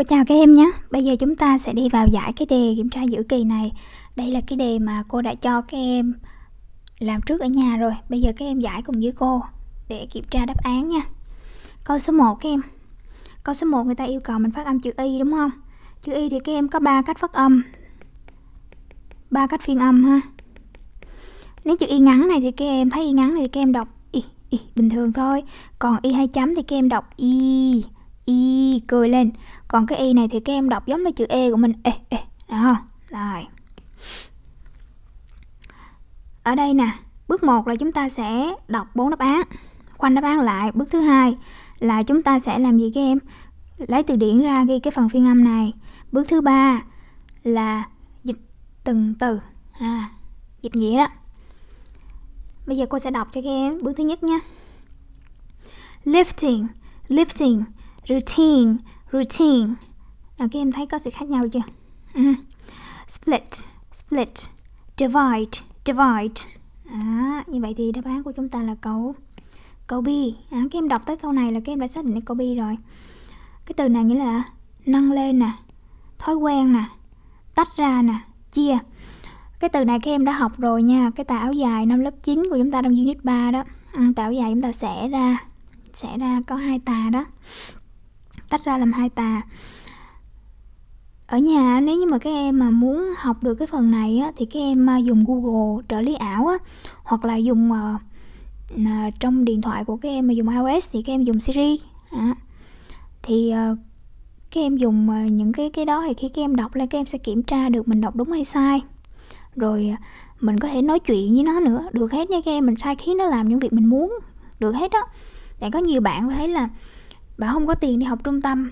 Cô chào các em nhé, bây giờ chúng ta sẽ đi vào giải cái đề kiểm tra giữa kỳ này Đây là cái đề mà cô đã cho các em làm trước ở nhà rồi Bây giờ các em giải cùng với cô để kiểm tra đáp án nha Câu số 1 các em Câu số 1 người ta yêu cầu mình phát âm chữ Y đúng không? Chữ Y thì các em có 3 cách phát âm ba cách phiên âm ha Nếu chữ Y ngắn này thì các em thấy Y ngắn này thì các em đọc Y, y bình thường thôi Còn Y hai chấm thì các em đọc Y y cười lên còn cái y này thì các em đọc giống như chữ e của mình ê e, ê e, đó rồi ở đây nè bước 1 là chúng ta sẽ đọc bốn đáp án khoanh đáp án lại bước thứ hai là chúng ta sẽ làm gì các em lấy từ điển ra ghi cái phần phiên âm này bước thứ ba là dịch từng từ à, dịch nghĩa đó bây giờ cô sẽ đọc cho các em bước thứ nhất nhé. lifting lifting routine routine nào các em thấy có sự khác nhau chưa uh-huh. split split divide divide à, như vậy thì đáp án của chúng ta là câu câu B à, các em đọc tới câu này là các em đã xác định được câu B rồi cái từ này nghĩa là nâng lên nè thói quen nè tách ra nè chia cái từ này các em đã học rồi nha cái tà áo dài năm lớp 9 của chúng ta trong unit 3 đó à, tà áo dài chúng ta sẽ ra sẽ ra có hai tà đó tách ra làm hai tà ở nhà nếu như mà các em mà muốn học được cái phần này á, thì các em à, dùng Google trợ lý ảo á, hoặc là dùng uh, trong điện thoại của các em mà dùng iOS thì các em dùng Siri à. thì uh, các em dùng uh, những cái cái đó thì khi các em đọc lên các em sẽ kiểm tra được mình đọc đúng hay sai rồi mình có thể nói chuyện với nó nữa được hết nha các em mình sai khiến nó làm những việc mình muốn được hết đó tại có nhiều bạn thấy là bạn không có tiền đi học trung tâm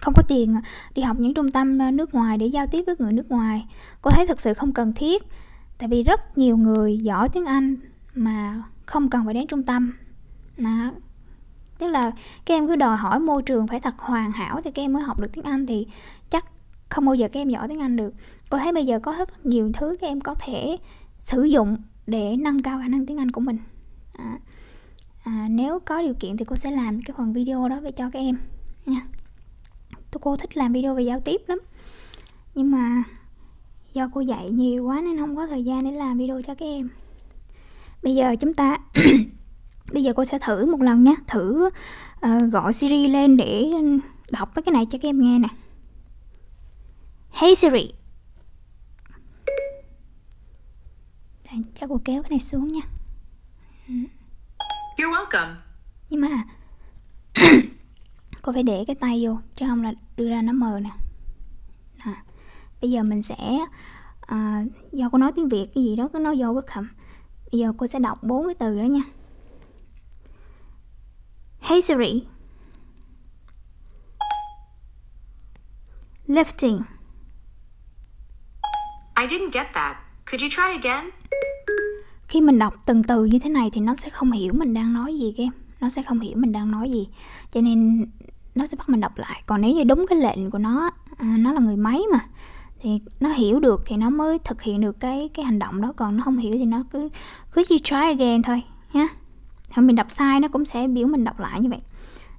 không có tiền à, đi học những trung tâm à, nước ngoài để giao tiếp với người nước ngoài cô thấy thực sự không cần thiết tại vì rất nhiều người giỏi tiếng anh mà không cần phải đến trung tâm đó. tức là các em cứ đòi hỏi môi trường phải thật hoàn hảo thì các em mới học được tiếng anh thì chắc không bao giờ các em giỏi tiếng anh được cô thấy bây giờ có rất nhiều thứ các em có thể sử dụng để nâng cao khả năng tiếng anh của mình à à, nếu có điều kiện thì cô sẽ làm cái phần video đó về cho các em nha tôi cô thích làm video về giao tiếp lắm nhưng mà do cô dạy nhiều quá nên không có thời gian để làm video cho các em bây giờ chúng ta bây giờ cô sẽ thử một lần nhé thử uh, gọi Siri lên để đọc cái này cho các em nghe nè Hey Siri Để cho cô kéo cái này xuống nha ừ. You're welcome. Nhưng mà cô phải để cái tay vô chứ không là đưa ra nó mờ nè. À, bây giờ mình sẽ à, do cô nói tiếng Việt cái gì đó cứ nói vô cái khẩm. Bây giờ cô sẽ đọc bốn cái từ đó nha. Hey Siri. Lifting. I didn't get that. Could you try again? khi mình đọc từng từ như thế này thì nó sẽ không hiểu mình đang nói gì các em nó sẽ không hiểu mình đang nói gì cho nên nó sẽ bắt mình đọc lại còn nếu như đúng cái lệnh của nó à, nó là người máy mà thì nó hiểu được thì nó mới thực hiện được cái cái hành động đó còn nó không hiểu thì nó cứ cứ chỉ try again thôi nhá không mình đọc sai nó cũng sẽ biểu mình đọc lại như vậy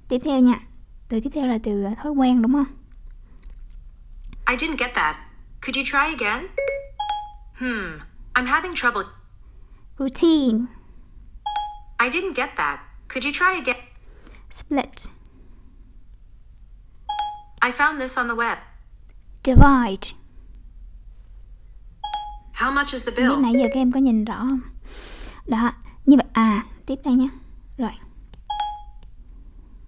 tiếp theo nha từ tiếp theo là từ thói quen đúng không I didn't get that could you try again hmm I'm having trouble Routine. I didn't get that. Could you try again? Split. I found this on the web. Divide. How much is the bill? nãy giờ các em có nhìn rõ không? Đó, như vậy à, tiếp đây nhé. Rồi.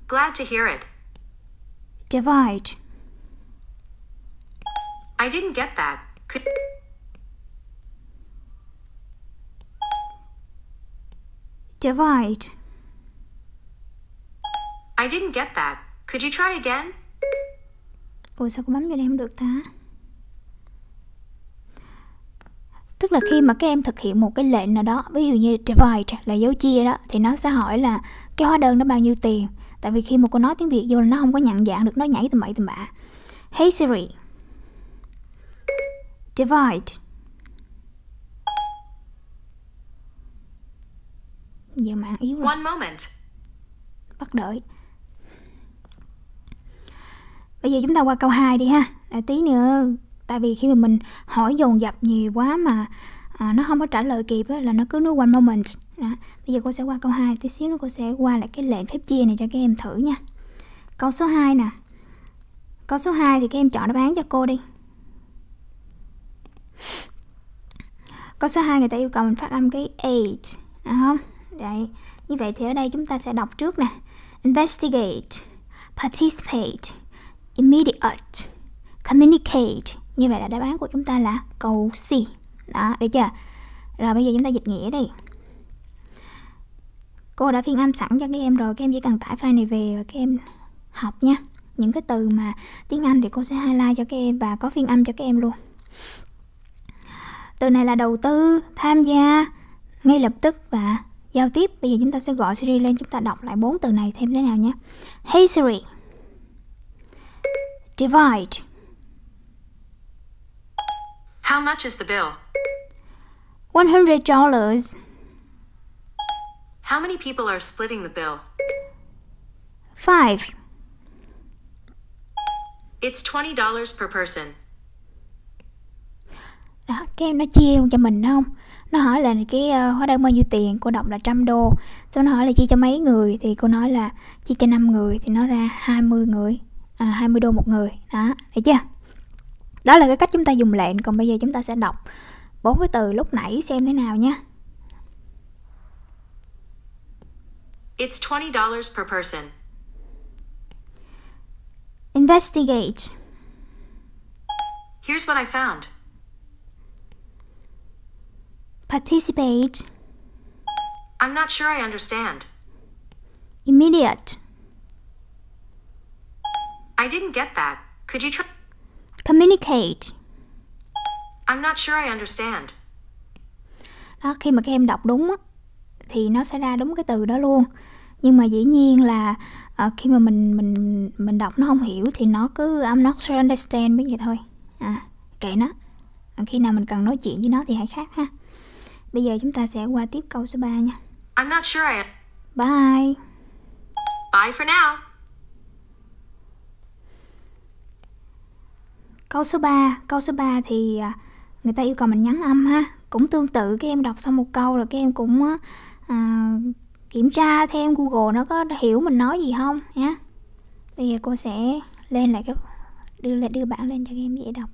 Glad to hear it. Divide. I didn't get that. Could Divide. I didn't get that. Could you try again? Ủa sao cô bấm vô đây không được ta? Tức là khi mà các em thực hiện một cái lệnh nào đó, ví dụ như divide là dấu chia đó, thì nó sẽ hỏi là cái hóa đơn đó bao nhiêu tiền. Tại vì khi mà cô nói tiếng Việt vô là nó không có nhận dạng được, nó nhảy từ bậy tầm bạ. Hey Siri. Divide. giờ mạng yếu rồi One moment. bắt đợi bây giờ chúng ta qua câu 2 đi ha là tí nữa tại vì khi mà mình hỏi dồn dập nhiều quá mà à, nó không có trả lời kịp á, là nó cứ nói one moment đó. bây giờ cô sẽ qua câu 2 tí xíu nữa cô sẽ qua lại cái lệnh phép chia này cho các em thử nha câu số 2 nè câu số 2 thì các em chọn đáp án cho cô đi câu số 2 người ta yêu cầu mình phát âm cái age đúng không Đấy. Như vậy thì ở đây chúng ta sẽ đọc trước nè. Investigate, participate, immediate, communicate. Như vậy là đáp án của chúng ta là câu C. Đó, được chưa? Rồi bây giờ chúng ta dịch nghĩa đi. Cô đã phiên âm sẵn cho các em rồi, các em chỉ cần tải file này về và các em học nha. Những cái từ mà tiếng Anh thì cô sẽ highlight cho các em và có phiên âm cho các em luôn. Từ này là đầu tư, tham gia, ngay lập tức và giao tiếp bây giờ chúng ta sẽ gọi Siri lên chúng ta đọc lại bốn từ này thêm thế nào nhé Hey Siri divide How much is the bill? One hundred dollars. How many people are splitting the bill? Five. It's twenty dollars per person. Đó, các em nó chia cho mình không? nó hỏi là cái ờ, hóa đơn bao nhiêu tiền cô đọc là trăm đô sau nó hỏi là chia cho mấy người thì cô nói là chia cho năm người thì nó ra 20 người à, 20 đô một người đó thấy chưa đó là cái cách chúng ta dùng lệnh còn bây giờ chúng ta sẽ đọc bốn cái từ lúc nãy xem thế nào nhé It's $20 per person. Investigate. Here's what I found. Participate. I'm not sure I understand. Immediate. I didn't get that. Could you try? Communicate. I'm not sure I understand. Đó, khi mà các em đọc đúng thì nó sẽ ra đúng cái từ đó luôn. Nhưng mà dĩ nhiên là uh, khi mà mình mình mình đọc nó không hiểu thì nó cứ I'm not sure understand biết vậy thôi. À, kệ nó. Ờ, khi nào mình cần nói chuyện với nó thì hãy khác ha. Bây giờ chúng ta sẽ qua tiếp câu số 3 nha. I'm not sure I... Bye. Bye for now. Câu số 3, câu số 3 thì à, người ta yêu cầu mình nhắn âm ha. Cũng tương tự các em đọc xong một câu rồi các em cũng à, kiểm tra thêm Google nó có hiểu mình nói gì không nhé. Bây giờ cô sẽ lên lại cái đưa lại đưa bảng lên cho các em dễ đọc.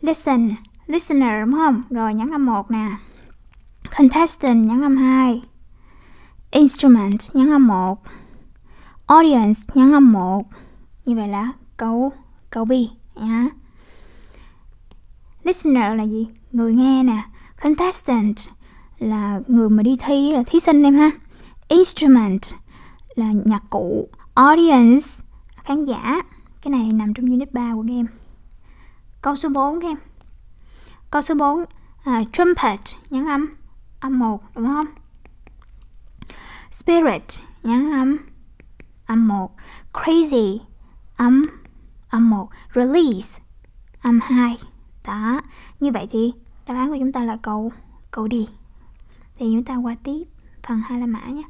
Listen, listener đúng không? Rồi nhấn âm 1 nè. Contestant nhấn âm 2. Instrument nhấn âm 1. Audience nhấn âm 1. Như vậy là câu câu B nhá. Yeah. Listener là gì? Người nghe nè. Contestant là người mà đi thi là thí sinh em ha. Instrument là nhạc cụ. Audience khán giả. Cái này nằm trong unit 3 của game. Câu số 4 các Câu số 4, à, trumpet, nhấn âm, âm 1, đúng không? Spirit, nhấn âm, âm 1. Crazy, âm, âm 1. Release, âm 2. Đó, như vậy thì đáp án của chúng ta là câu câu đi. Thì chúng ta qua tiếp phần 2 la mã nhé.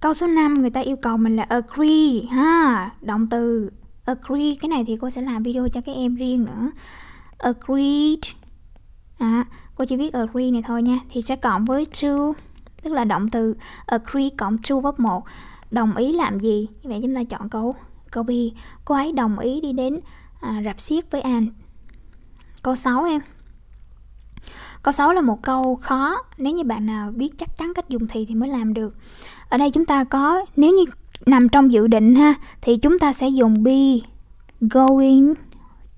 Câu số 5 người ta yêu cầu mình là agree ha, động từ agree cái này thì cô sẽ làm video cho các em riêng nữa agreed à, cô chỉ biết agree này thôi nha thì sẽ cộng với to tức là động từ agree cộng to verb 1 đồng ý làm gì như vậy chúng ta chọn câu câu B cô ấy đồng ý đi đến à, rạp xiếc với anh câu 6 em Câu 6 là một câu khó, nếu như bạn nào biết chắc chắn cách dùng thì thì mới làm được. Ở đây chúng ta có nếu như nằm trong dự định ha thì chúng ta sẽ dùng be going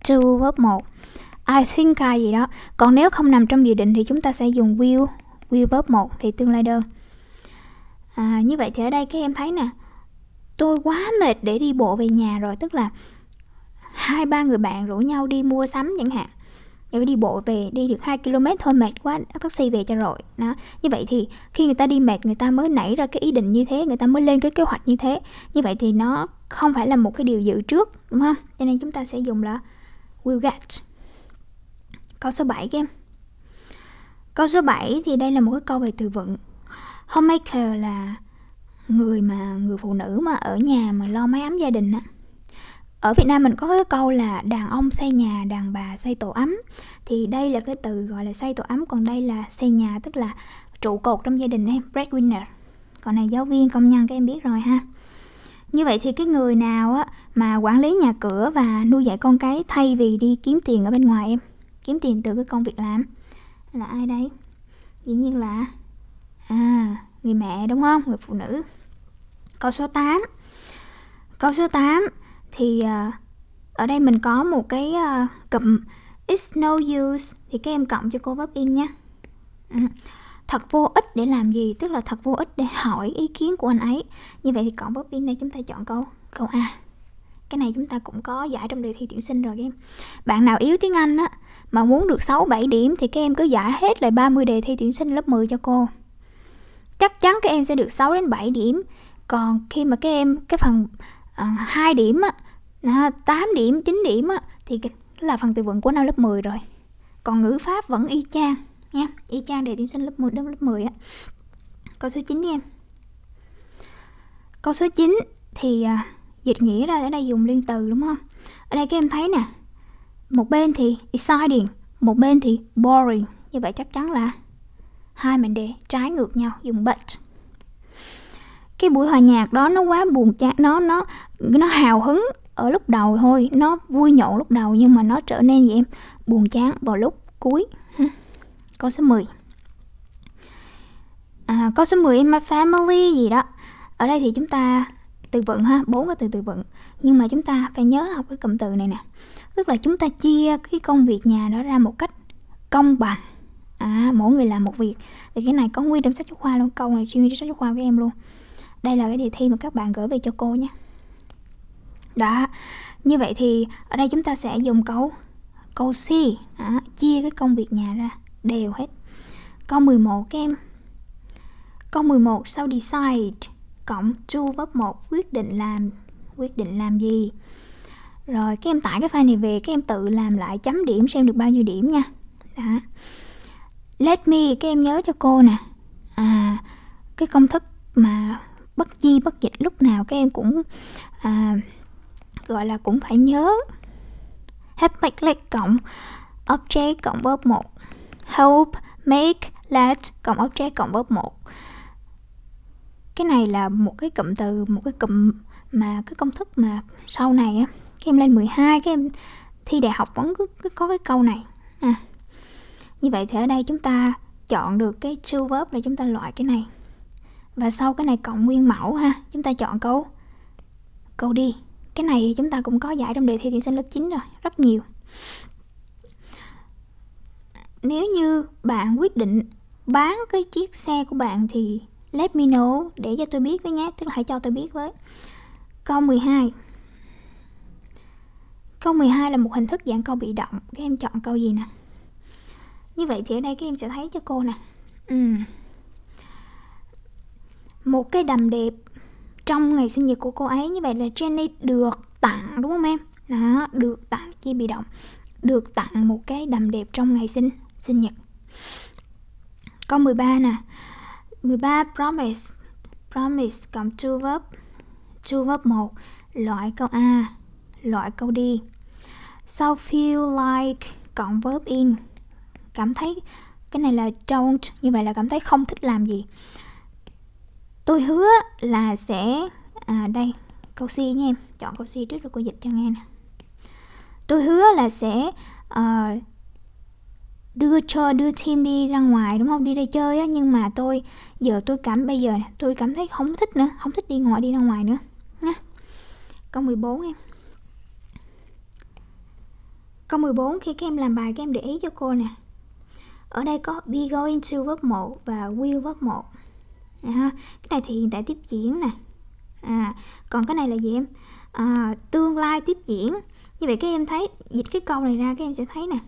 to verb 1 I think I gì đó còn nếu không nằm trong dự định thì chúng ta sẽ dùng will will verb 1 thì tương lai đơn à, như vậy thì ở đây các em thấy nè tôi quá mệt để đi bộ về nhà rồi tức là hai ba người bạn rủ nhau đi mua sắm chẳng hạn em phải đi bộ về đi được 2 km thôi mệt quá taxi về cho rồi đó như vậy thì khi người ta đi mệt người ta mới nảy ra cái ý định như thế người ta mới lên cái kế hoạch như thế như vậy thì nó không phải là một cái điều dự trước đúng không cho nên chúng ta sẽ dùng là will get câu số 7 các em câu số 7 thì đây là một cái câu về từ vựng homemaker là người mà người phụ nữ mà ở nhà mà lo máy ấm gia đình á ở Việt Nam mình có cái câu là đàn ông xây nhà, đàn bà xây tổ ấm Thì đây là cái từ gọi là xây tổ ấm Còn đây là xây nhà tức là trụ cột trong gia đình em breadwinner Còn này giáo viên, công nhân các em biết rồi ha như vậy thì cái người nào á, mà quản lý nhà cửa và nuôi dạy con cái thay vì đi kiếm tiền ở bên ngoài em kiếm tiền từ cái công việc làm là ai đấy dĩ nhiên là à người mẹ đúng không người phụ nữ câu số 8 câu số 8 thì à, ở đây mình có một cái à, cụm it's no use thì các em cộng cho cô vấp in nhé ừ. thật vô ích để làm gì tức là thật vô ích để hỏi ý kiến của anh ấy như vậy thì cộng vấp in đây chúng ta chọn câu câu a cái này chúng ta cũng có giải trong đề thi tuyển sinh rồi các em bạn nào yếu tiếng Anh á mà muốn được 6 7 điểm thì các em cứ giải hết lại 30 đề thi tuyển sinh lớp 10 cho cô chắc chắn các em sẽ được 6 đến 7 điểm còn khi mà các em cái phần uh, à, 2 điểm á à, 8 điểm 9 điểm á, thì là phần từ vựng của năm lớp 10 rồi còn ngữ pháp vẫn y chang nha y chang đề tuyển sinh lớp 10 đến lớp 10 á câu số 9 đi em câu số 9 thì à, dịch nghĩa ra ở đây dùng liên từ đúng không ở đây các em thấy nè một bên thì exciting một bên thì boring như vậy chắc chắn là hai mệnh đề trái ngược nhau dùng but cái buổi hòa nhạc đó nó quá buồn chán nó nó nó hào hứng ở lúc đầu thôi nó vui nhộn lúc đầu nhưng mà nó trở nên gì em buồn chán vào lúc cuối câu số 10 à, câu số 10 in my family gì đó ở đây thì chúng ta từ vựng ha bốn cái từ từ vựng nhưng mà chúng ta phải nhớ học cái cụm từ này nè tức là chúng ta chia cái công việc nhà đó ra một cách công bằng à mỗi người làm một việc thì cái này có nguyên trong sách giáo khoa luôn câu này chuyên trong sách giáo khoa với em luôn đây là cái đề thi mà các bạn gửi về cho cô nhé đó. Như vậy thì ở đây chúng ta sẽ dùng câu câu C đó, chia cái công việc nhà ra đều hết. Câu 11 các em. Câu 11 sau decide cộng true verb 1 quyết định làm quyết định làm gì. Rồi các em tải cái file này về các em tự làm lại chấm điểm xem được bao nhiêu điểm nha. Đó. Let me các em nhớ cho cô nè. À cái công thức mà bất di bất dịch lúc nào các em cũng à, gọi là cũng phải nhớ help make let cộng object cộng verb 1 help make let cộng object cộng verb 1 cái này là một cái cụm từ một cái cụm mà cái công thức mà sau này á khi em lên 12 cái em thi đại học vẫn cứ, cứ có cái câu này à. như vậy thì ở đây chúng ta chọn được cái true verb là chúng ta loại cái này và sau cái này cộng nguyên mẫu ha chúng ta chọn câu câu đi cái này chúng ta cũng có giải trong đề thi tuyển sinh lớp 9 rồi rất nhiều nếu như bạn quyết định bán cái chiếc xe của bạn thì let me know để cho tôi biết với nhé tức là hãy cho tôi biết với câu 12 câu 12 là một hình thức dạng câu bị động các em chọn câu gì nè như vậy thì ở đây các em sẽ thấy cho cô nè ừ. một cái đầm đẹp trong ngày sinh nhật của cô ấy như vậy là Jenny được tặng đúng không em đó được tặng chi bị động được tặng một cái đầm đẹp trong ngày sinh sinh nhật câu 13 nè 13 promise promise cộng true verb true verb một loại câu A loại câu đi sau so feel like cộng verb in cảm thấy cái này là don't như vậy là cảm thấy không thích làm gì tôi hứa là sẽ à, đây câu C nha em chọn câu C trước rồi cô dịch cho nghe nè tôi hứa là sẽ uh, đưa cho đưa team đi ra ngoài đúng không đi ra chơi á nhưng mà tôi giờ tôi cảm bây giờ tôi cảm thấy không thích nữa không thích đi ngoài đi ra ngoài nữa nha câu 14 em câu 14 khi các em làm bài các em để ý cho cô nè ở đây có be going to verb 1 và will verb 1 à, cái này thì hiện tại tiếp diễn nè à, còn cái này là gì em à, tương lai tiếp diễn như vậy các em thấy dịch cái câu này ra các em sẽ thấy nè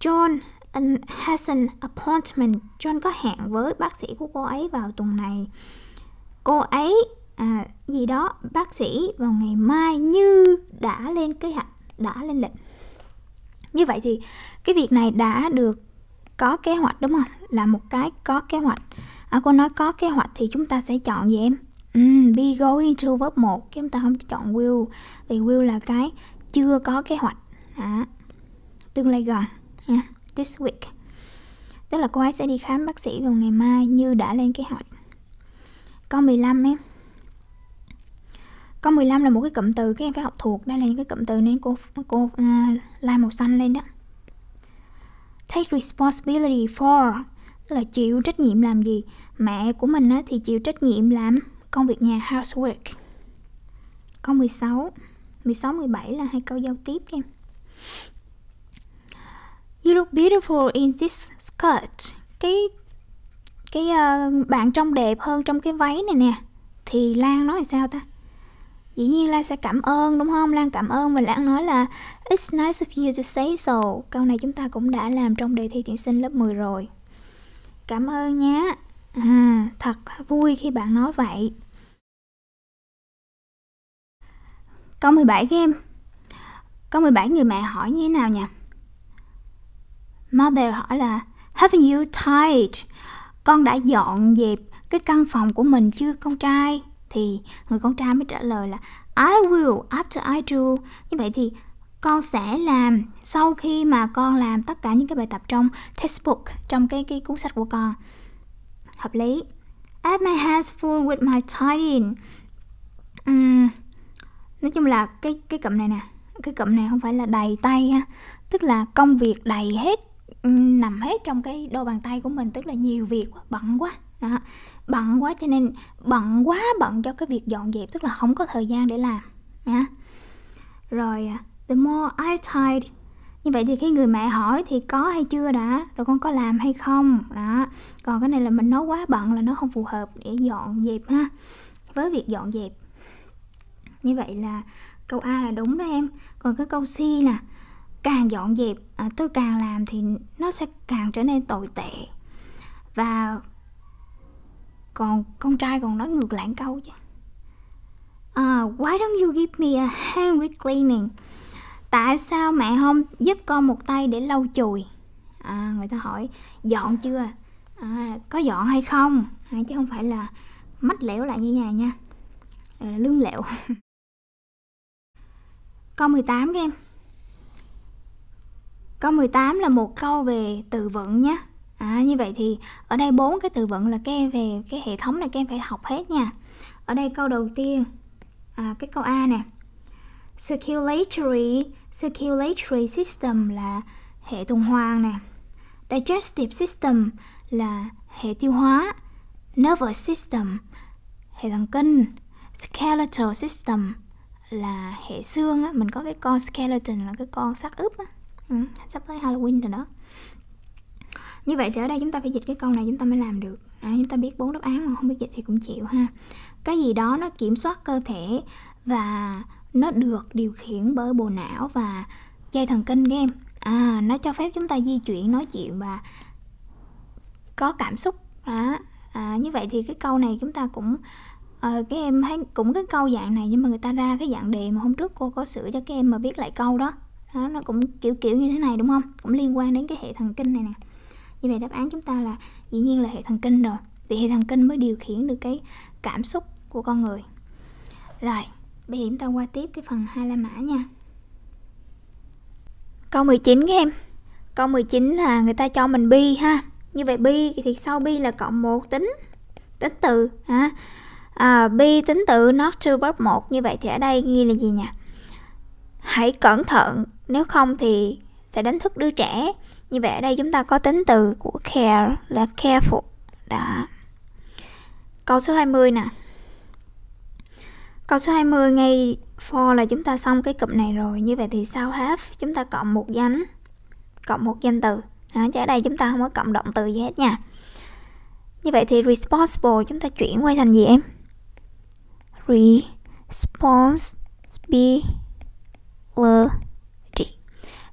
John has an appointment John có hẹn với bác sĩ của cô ấy vào tuần này cô ấy à, gì đó bác sĩ vào ngày mai như đã lên kế hoạch đã lên lịch như vậy thì cái việc này đã được có kế hoạch đúng không là một cái có kế hoạch à, cô nói có kế hoạch thì chúng ta sẽ chọn gì em um, be going to verb một chúng ta không chọn will vì will là cái chưa có kế hoạch à, tương lai gần yeah. this week tức là cô ấy sẽ đi khám bác sĩ vào ngày mai như đã lên kế hoạch câu 15 em câu 15 là một cái cụm từ các em phải học thuộc đây là những cái cụm từ nên cô cô uh, à, lai màu xanh lên đó take responsibility for là chịu trách nhiệm làm gì mẹ của mình á, thì chịu trách nhiệm làm công việc nhà housework câu 16 16 17 là hai câu giao tiếp các em You look beautiful in this skirt cái cái uh, bạn trông đẹp hơn trong cái váy này nè thì Lan nói là sao ta dĩ nhiên Lan sẽ cảm ơn đúng không Lan cảm ơn và Lan nói là It's nice of you to say so câu này chúng ta cũng đã làm trong đề thi tuyển sinh lớp 10 rồi cảm ơn nhé à thật vui khi bạn nói vậy câu 17 các em câu 17 người mẹ hỏi như thế nào nhỉ mother hỏi là have you tied con đã dọn dẹp cái căn phòng của mình chưa con trai thì người con trai mới trả lời là I will after I do như vậy thì con sẽ làm sau khi mà con làm tất cả những cái bài tập trong textbook trong cái cái cuốn sách của con hợp lý add my hands full with my tidying uhm, nói chung là cái cái cụm này nè cái cụm này không phải là đầy tay ha tức là công việc đầy hết nằm hết trong cái đôi bàn tay của mình tức là nhiều việc quá, bận quá đó. bận quá cho nên bận quá bận cho cái việc dọn dẹp tức là không có thời gian để làm nha rồi à, The more I tried như vậy thì khi người mẹ hỏi thì có hay chưa đã rồi con có làm hay không đó còn cái này là mình nói quá bận là nó không phù hợp để dọn dẹp ha với việc dọn dẹp như vậy là câu a là đúng đó em còn cái câu c nè càng dọn dẹp à, tôi càng làm thì nó sẽ càng trở nên tồi tệ và còn con trai còn nói ngược lại câu chứ uh, why don't you give me a hand with cleaning tại sao mẹ không giúp con một tay để lau chùi à, người ta hỏi dọn chưa à, có dọn hay không à, chứ không phải là mách lẻo lại như vậy nha Rồi lương lẹo câu 18 các em câu 18 là một câu về từ vựng nhé à, như vậy thì ở đây bốn cái từ vựng là cái về cái hệ thống này các em phải học hết nha ở đây câu đầu tiên à, cái câu A nè circulatory circulatory system là hệ tuần hoàn nè digestive system là hệ tiêu hóa nervous system hệ thần kinh skeletal system là hệ xương á mình có cái con skeleton là cái con xác ướp á ừ, sắp tới halloween rồi đó như vậy thì ở đây chúng ta phải dịch cái câu này chúng ta mới làm được à, chúng ta biết bốn đáp án mà không biết dịch thì cũng chịu ha cái gì đó nó kiểm soát cơ thể và nó được điều khiển bởi bộ não và dây thần kinh các em à nó cho phép chúng ta di chuyển nói chuyện và có cảm xúc đó à, như vậy thì cái câu này chúng ta cũng à, các em thấy cũng cái câu dạng này nhưng mà người ta ra cái dạng đề mà hôm trước cô có sửa cho các em mà viết lại câu đó đó nó cũng kiểu kiểu như thế này đúng không cũng liên quan đến cái hệ thần kinh này nè như vậy đáp án chúng ta là dĩ nhiên là hệ thần kinh rồi vì hệ thần kinh mới điều khiển được cái cảm xúc của con người rồi bây giờ chúng ta qua tiếp cái phần hai la mã nha Câu 19 các em Câu 19 là người ta cho mình bi ha Như vậy bi thì sau bi là cộng 1 tính Tính từ ha à, Bi tính từ not to verb 1 Như vậy thì ở đây ghi là gì nhỉ Hãy cẩn thận Nếu không thì sẽ đánh thức đứa trẻ Như vậy ở đây chúng ta có tính từ của care là careful Đó Câu số 20 nè Câu số 20 ngay for là chúng ta xong cái cụm này rồi. Như vậy thì sau have chúng ta cộng một danh cộng một danh từ. Đó, chứ ở đây chúng ta không có cộng động từ gì hết nha. Như vậy thì responsible chúng ta chuyển qua thành gì em? Responsibility.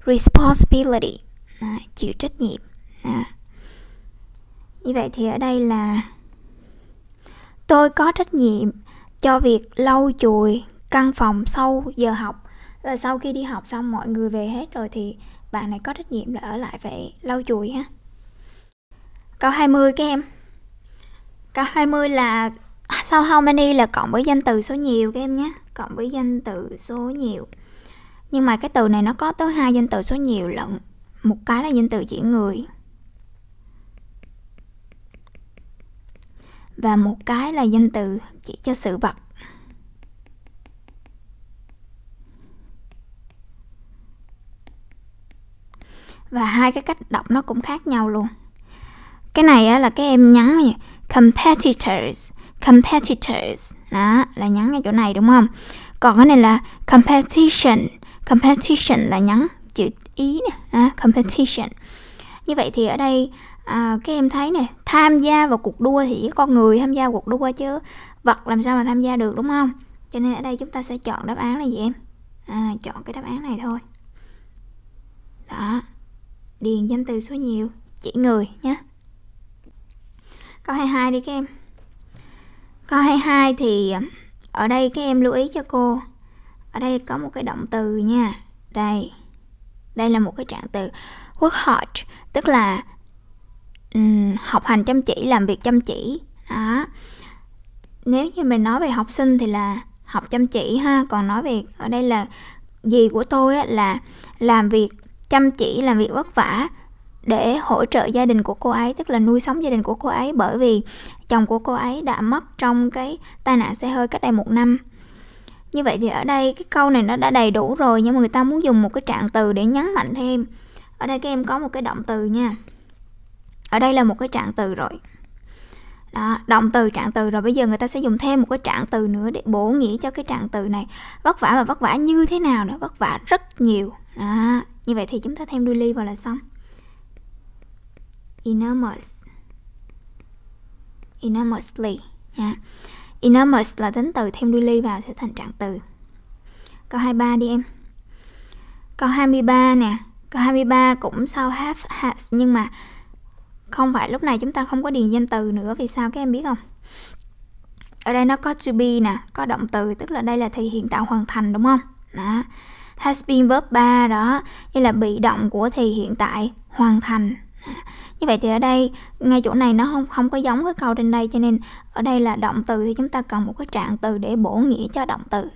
Responsibility. Đó, chịu trách nhiệm. Đó. Như vậy thì ở đây là tôi có trách nhiệm cho việc lau chùi căn phòng sau giờ học là sau khi đi học xong mọi người về hết rồi thì bạn này có trách nhiệm là ở lại phải lau chùi ha câu 20 các em câu 20 là à, sau how many là cộng với danh từ số nhiều các em nhé cộng với danh từ số nhiều nhưng mà cái từ này nó có tới hai danh từ số nhiều lận một cái là danh từ chỉ người và một cái là danh từ chỉ cho sự vật và hai cái cách đọc nó cũng khác nhau luôn cái này á, là các em nhắn này, competitors competitors đó là nhắn ở chỗ này đúng không còn cái này là competition competition là nhắn chữ ý nè à, competition như vậy thì ở đây à, cái em thấy nè tham gia vào cuộc đua thì chỉ con người tham gia cuộc đua chứ vật làm sao mà tham gia được đúng không cho nên ở đây chúng ta sẽ chọn đáp án là gì em à, chọn cái đáp án này thôi đó điền danh từ số nhiều chỉ người nhé câu 22 đi các em câu 22 thì ở đây các em lưu ý cho cô ở đây có một cái động từ nha đây đây là một cái trạng từ work hard tức là học hành chăm chỉ làm việc chăm chỉ đó nếu như mình nói về học sinh thì là học chăm chỉ ha còn nói về ở đây là gì của tôi là làm việc chăm chỉ làm việc vất vả để hỗ trợ gia đình của cô ấy tức là nuôi sống gia đình của cô ấy bởi vì chồng của cô ấy đã mất trong cái tai nạn xe hơi cách đây một năm như vậy thì ở đây cái câu này nó đã đầy đủ rồi nhưng mà người ta muốn dùng một cái trạng từ để nhấn mạnh thêm ở đây các em có một cái động từ nha ở đây là một cái trạng từ rồi đó, động từ trạng từ rồi bây giờ người ta sẽ dùng thêm một cái trạng từ nữa để bổ nghĩa cho cái trạng từ này vất vả và vất vả như thế nào nữa vất vả rất nhiều đó. như vậy thì chúng ta thêm đuôi ly vào là xong enormous enormously nha enormous là tính từ thêm đuôi ly vào sẽ thành trạng từ câu 23 đi em câu 23 nè câu 23 cũng sau have has nhưng mà không phải lúc này chúng ta không có điền danh từ nữa vì sao các em biết không ở đây nó có to be nè có động từ tức là đây là thì hiện tại hoàn thành đúng không đó has been verb 3 đó như là bị động của thì hiện tại hoàn thành như vậy thì ở đây ngay chỗ này nó không không có giống cái câu trên đây cho nên ở đây là động từ thì chúng ta cần một cái trạng từ để bổ nghĩa cho động từ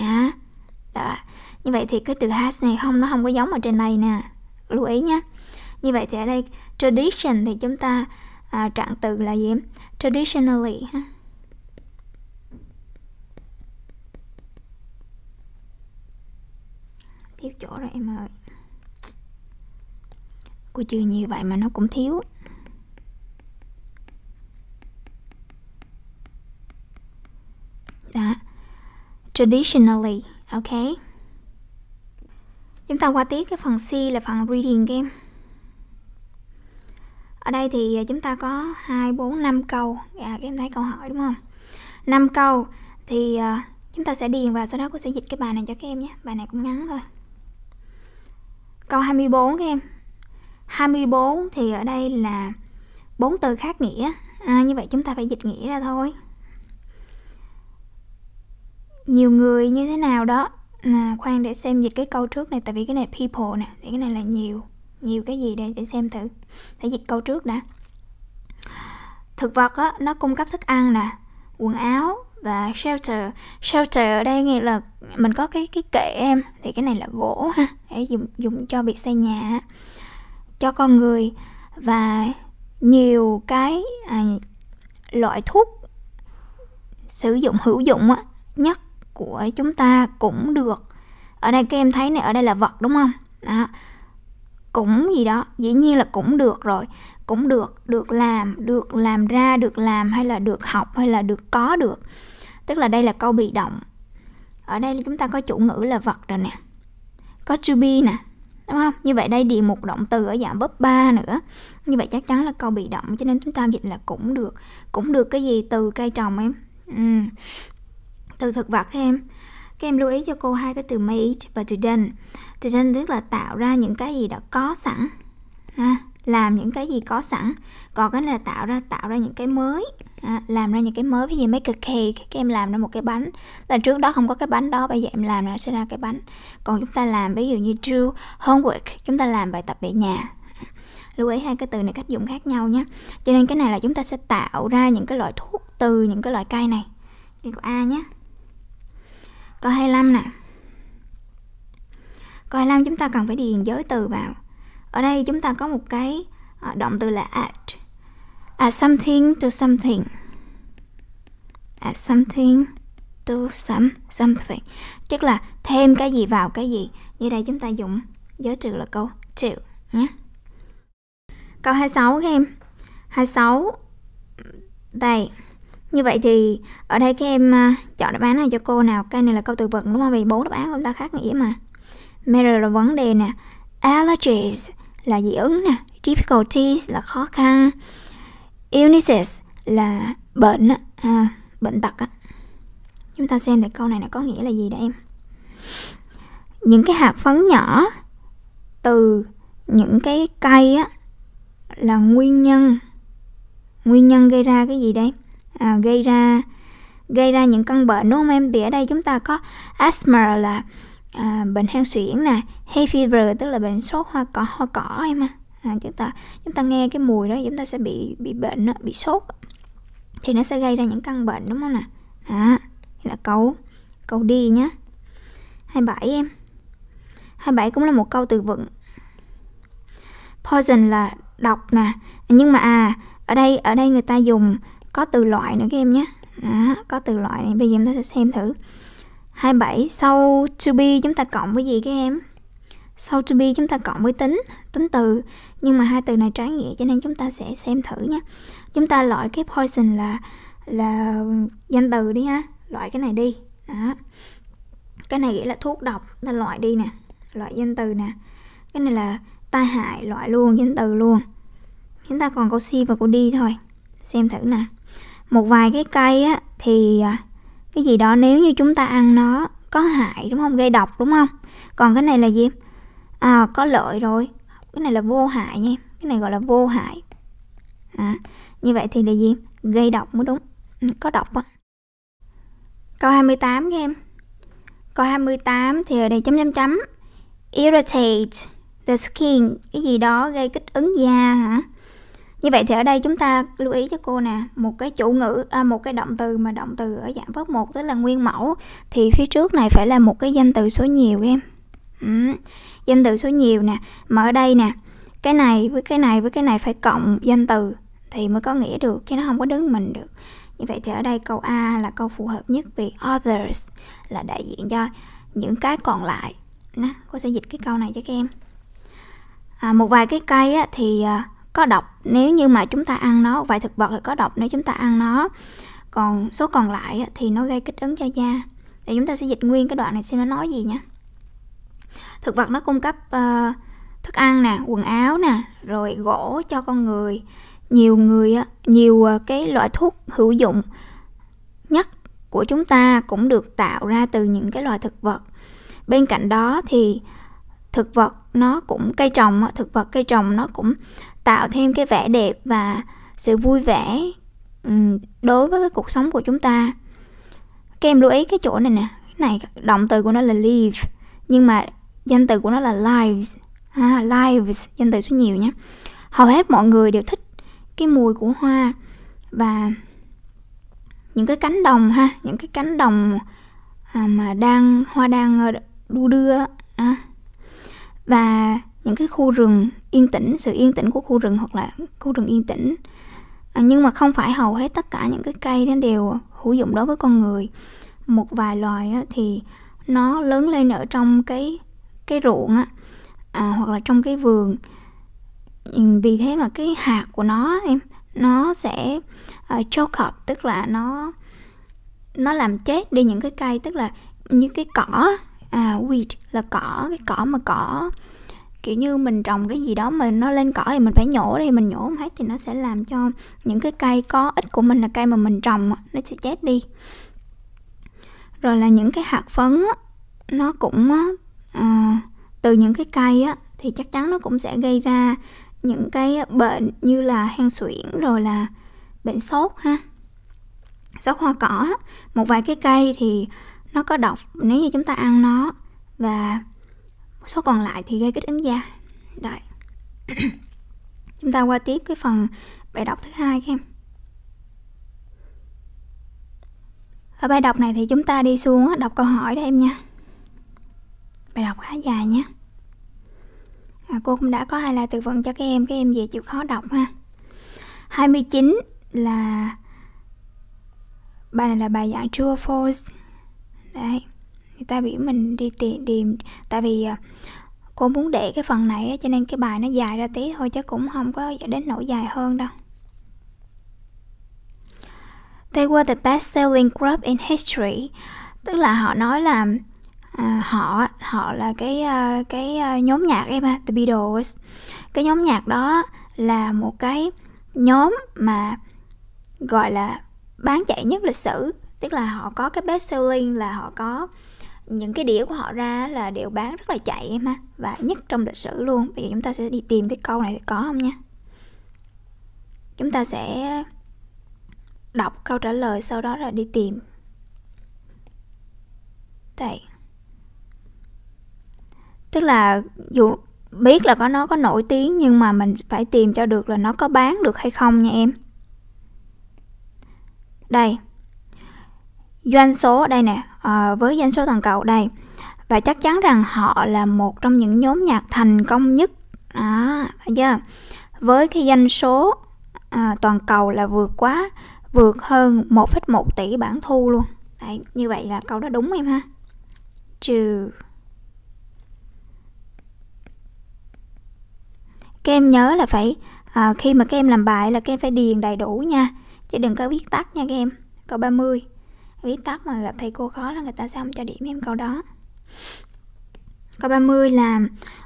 đó. đó. như vậy thì cái từ has này không nó không có giống ở trên này nè lưu ý nhé như vậy thì ở đây tradition thì chúng ta à, trạng từ là gì traditionally ha thiếu chỗ rồi em ơi cô trừ nhiều vậy mà nó cũng thiếu đó traditionally ok chúng ta qua tiếp cái phần C là phần reading game ở đây thì chúng ta có 2 4 5 câu à, dạ, các em thấy câu hỏi đúng không 5 câu thì ờ, chúng ta sẽ điền vào sau đó cô sẽ dịch cái bài này cho các em nhé bài này cũng ngắn thôi câu 24 các em 24 thì ở đây là bốn từ khác nghĩa à, như vậy chúng ta phải dịch nghĩa ra thôi nhiều người như thế nào đó à, khoan để xem dịch cái câu trước này tại vì cái này people nè thì cái này là nhiều nhiều cái gì để để xem thử thể dịch câu trước đã thực vật á, nó cung cấp thức ăn nè quần áo và shelter shelter ở đây nghĩa là mình có cái cái kệ em thì cái này là gỗ ha để dùng dùng cho việc xây nhà cho con người và nhiều cái à, loại thuốc sử dụng hữu dụng á, nhất của chúng ta cũng được ở đây các em thấy này ở đây là vật đúng không đó cũng gì đó dĩ nhiên là cũng được rồi cũng được được làm được làm ra được làm hay là được học hay là được có được tức là đây là câu bị động ở đây chúng ta có chủ ngữ là vật rồi nè có to be nè đúng không như vậy đây điền một động từ ở dạng bấp ba nữa như vậy chắc chắn là câu bị động cho nên chúng ta dịch là cũng được cũng được cái gì từ cây trồng em ừ. từ thực vật em các em lưu ý cho cô hai cái từ made và từ done thì nên tức là tạo ra những cái gì đã có sẵn à, làm những cái gì có sẵn còn cái này là tạo ra tạo ra những cái mới à, làm ra những cái mới ví dụ make a cake các em làm ra một cái bánh là trước đó không có cái bánh đó bây giờ em làm nó sẽ ra cái bánh còn chúng ta làm ví dụ như do homework chúng ta làm bài tập về nhà lưu ý hai cái từ này cách dùng khác nhau nhé cho nên cái này là chúng ta sẽ tạo ra những cái loại thuốc từ những cái loại cây này chữ a nhé câu 25 nè Coi lam chúng ta cần phải điền giới từ vào. Ở đây chúng ta có một cái ờ, động từ là at. At something to something. At something to some, something. Tức là thêm cái gì vào cái gì. Như đây chúng ta dùng giới trừ là câu to nhé. Câu 26 các em. 26 đây như vậy thì ở đây các em ờ, chọn đáp án nào cho cô nào cái này là câu từ vựng đúng không vì bốn đáp án của chúng ta khác nghĩa mà Major là vấn đề nè, allergies là dị ứng nè, difficulties là khó khăn, illnesses là bệnh à, bệnh tật á. Chúng ta xem thì câu này nó có nghĩa là gì đây em? Những cái hạt phấn nhỏ từ những cái cây á là nguyên nhân nguyên nhân gây ra cái gì đây? À, gây ra gây ra những căn bệnh đúng không em? Vì ở đây chúng ta có asthma là à, bệnh hen suyễn nè hay fever tức là bệnh sốt hoa cỏ ho cỏ em ha à, chúng ta chúng ta nghe cái mùi đó chúng ta sẽ bị bị bệnh bị sốt thì nó sẽ gây ra những căn bệnh đúng không nè à, là cầu cầu đi nhé 27 em 27 cũng là một câu từ vựng poison là độc nè nhưng mà à ở đây ở đây người ta dùng có từ loại nữa các em nhé đó, có từ loại này bây giờ chúng ta sẽ xem thử 27 sau to be chúng ta cộng với gì các em? Sau to be chúng ta cộng với tính, tính từ Nhưng mà hai từ này trái nghĩa cho nên chúng ta sẽ xem thử nha Chúng ta loại cái poison là là danh từ đi ha Loại cái này đi Đó. Cái này nghĩa là thuốc độc, ta loại đi nè Loại danh từ nè Cái này là tai hại, loại luôn, danh từ luôn Chúng ta còn câu C và câu D thôi Xem thử nè Một vài cái cây á, thì à, cái gì đó nếu như chúng ta ăn nó có hại đúng không gây độc đúng không còn cái này là gì à, có lợi rồi cái này là vô hại nha cái này gọi là vô hại à, như vậy thì là gì gây độc mới đúng ừ, có độc á câu 28 các em câu 28 thì ở đây chấm chấm chấm irritate the skin cái gì đó gây kích ứng da hả như vậy thì ở đây chúng ta lưu ý cho cô nè một cái chủ ngữ à, một cái động từ mà động từ ở dạng verb một tức là nguyên mẫu thì phía trước này phải là một cái danh từ số nhiều em ừ. danh từ số nhiều nè mà ở đây nè cái này với cái này với cái này phải cộng danh từ thì mới có nghĩa được chứ nó không có đứng mình được như vậy thì ở đây câu A là câu phù hợp nhất vì others là đại diện cho những cái còn lại nè cô sẽ dịch cái câu này cho các em à, một vài cái cây á, thì à, có độc nếu như mà chúng ta ăn nó vài thực vật thì có độc nếu chúng ta ăn nó còn số còn lại thì nó gây kích ứng cho da thì chúng ta sẽ dịch nguyên cái đoạn này xem nó nói gì nhé thực vật nó cung cấp uh, thức ăn nè quần áo nè rồi gỗ cho con người nhiều người nhiều ờ, cái loại thuốc hữu dụng nhất của chúng ta cũng được tạo ra từ những cái loại thực vật bên cạnh đó thì thực vật nó cũng cây trồng thực vật cây trồng nó cũng tạo thêm cái vẻ đẹp và sự vui vẻ đối với cái cuộc sống của chúng ta các em lưu ý cái chỗ này nè cái này động từ của nó là live nhưng mà danh từ của nó là lives à, lives danh từ số nhiều nhé hầu hết mọi người đều thích cái mùi của hoa và những cái cánh đồng ha những cái cánh đồng à, mà đang hoa đang ờ, đu đưa à. và những cái khu rừng yên tĩnh sự yên tĩnh của khu rừng hoặc là khu rừng yên tĩnh à, nhưng mà không phải hầu hết tất cả những cái cây nó đều hữu dụng đối với con người một vài loài á, thì nó lớn lên ở trong cái cái ruộng á, à, hoặc là trong cái vườn vì thế mà cái hạt của nó em nó sẽ uh, choke up tức là nó nó làm chết đi những cái cây tức là như cái cỏ à, weed là cỏ cái cỏ mà cỏ kiểu như mình trồng cái gì đó mà nó lên cỏ thì mình phải nhổ đi mình nhổ không hết thì nó sẽ làm cho những cái cây có ít của mình là cây mà mình trồng nó sẽ chết đi rồi là những cái hạt phấn á, nó cũng á, à, từ những cái cây á, thì chắc chắn nó cũng sẽ gây ra những cái bệnh như là hen suyễn rồi là bệnh sốt ha sốt hoa cỏ một vài cái cây thì nó có độc nếu như chúng ta ăn nó và số còn lại thì gây kích ứng da Đợi, chúng ta qua tiếp cái phần bài đọc thứ hai các em ở bài đọc này thì chúng ta đi xuống đọc câu hỏi đó em nha bài đọc khá dài nhé à, cô cũng đã có hai lời từ vựng cho các em các em về chịu khó đọc ha 29 là bài này là bài dạng true or false đấy thì ta biểu mình đi tìm tìm tại vì ờ, cô muốn để cái phần này cho nên cái bài nó dài ra tí thôi chứ cũng không có đến nỗi dài hơn đâu They were the best selling group in history tức là họ nói là à, họ họ là cái à, cái à, nhóm nhạc em ha à, The Beatles cái nhóm nhạc đó là một cái nhóm mà gọi là bán chạy nhất lịch sử tức là họ có cái best selling là họ có những cái đĩa của họ ra là đều bán rất là chạy em ha và nhất trong lịch sử luôn bây giờ chúng ta sẽ đi tìm cái câu này có không nha chúng ta sẽ đọc câu trả lời sau đó là đi tìm đây tức là dù biết là có nó có nổi tiếng nhưng mà mình phải tìm cho được là nó có bán được hay không nha em đây doanh số ở đây nè à, với doanh số toàn cầu đây và chắc chắn rằng họ là một trong những nhóm nhạc thành công nhất à, thấy với cái doanh số à, toàn cầu là vượt quá vượt hơn 1,1 tỷ bản thu luôn Đấy, như vậy là câu đó đúng em ha trừ các em nhớ là phải à, khi mà các em làm bài là các em phải điền đầy đủ nha chứ đừng có viết tắt nha các em câu 30 viết tắt mà gặp thầy cô khó là người ta sẽ không cho điểm em câu đó câu 30 là